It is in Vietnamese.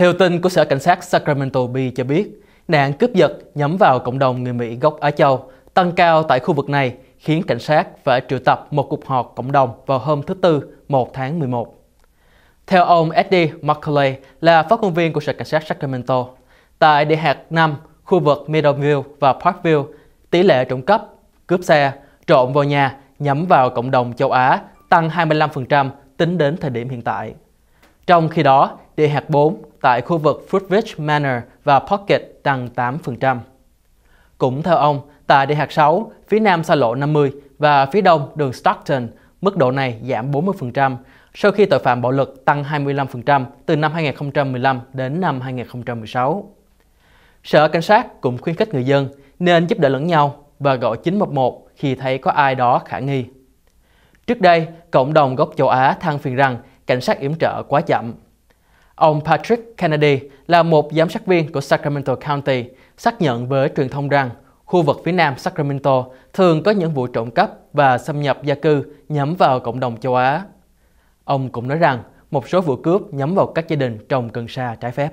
Theo tin của Sở Cảnh sát Sacramento Bee cho biết, nạn cướp giật nhắm vào cộng đồng người Mỹ gốc Á Châu tăng cao tại khu vực này khiến cảnh sát phải triệu tập một cuộc họp cộng đồng vào hôm thứ Tư 1 tháng 11. Theo ông Eddie McCauley là phát ngôn viên của Sở Cảnh sát Sacramento, tại địa hạt 5, khu vực Meadowview và Parkview, tỷ lệ trộm cắp, cướp xe, trộm vào nhà nhắm vào cộng đồng châu Á tăng 25% tính đến thời điểm hiện tại. Trong khi đó, địa hạt 4 tại khu vực Fruitvich Manor và Pocket tăng 8%. Cũng theo ông, tại địa hạt 6, phía nam xa lộ 50 và phía đông đường Stockton, mức độ này giảm 40% sau khi tội phạm bạo lực tăng 25% từ năm 2015 đến năm 2016. Sở Cảnh sát cũng khuyến khích người dân nên giúp đỡ lẫn nhau và gọi 911 khi thấy có ai đó khả nghi. Trước đây, cộng đồng gốc châu Á than phiền rằng cảnh sát yểm trợ quá chậm. Ông Patrick Kennedy là một giám sát viên của Sacramento County, xác nhận với truyền thông rằng khu vực phía nam Sacramento thường có những vụ trộm cắp và xâm nhập gia cư nhắm vào cộng đồng châu Á. Ông cũng nói rằng một số vụ cướp nhắm vào các gia đình trồng cần sa trái phép.